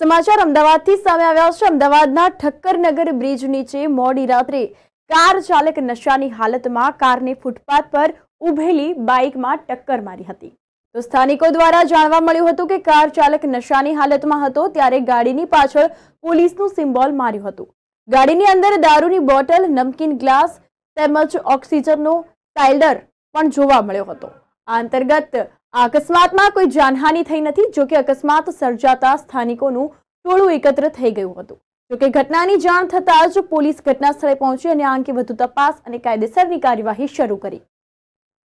સમાચાર અમદાવાદથી સામે આવ્યા છે અમદાવાદના ઠક્કરનગર બ્રિજ નીચે મોડી રાત્રે કાર ચાલક નશાની હાલતમાં કારને ફૂટપાથ પર ઉભેલી બાઇકમાં ટક્કર મારી હતી તો સ્થાનિકો દ્વારા જાણવા મળ્યું હતું કે કાર ચાલક નશાની હાલતમાં હતો ત્યારે ગાડીની પાછળ પોલીસનું સિમ્બોલ માર્યું હતું ગાડીની અંદર દારૂની બોટલ નમકીન ગ્લાસ તેમજ ઓક્સિજનનો સાઇલ્ડર પણ જોવા મળ્યો હતો આ અંતર્ગત આ અકસ્માતમાં કોઈ જાનહાનિ થઈ નથી જોકે અકસ્માત સર્જાતા સ્થાનિકોનું ટોળું એકત્ર થઈ ગયું હતું જોકે ઘટનાની જાણ થતાં જ પોલીસ ઘટના સ્થળે પહોંચી અને આ અંગે વધુ તપાસ અને કાયદેસરની કાર્યવાહી શરૂ કરી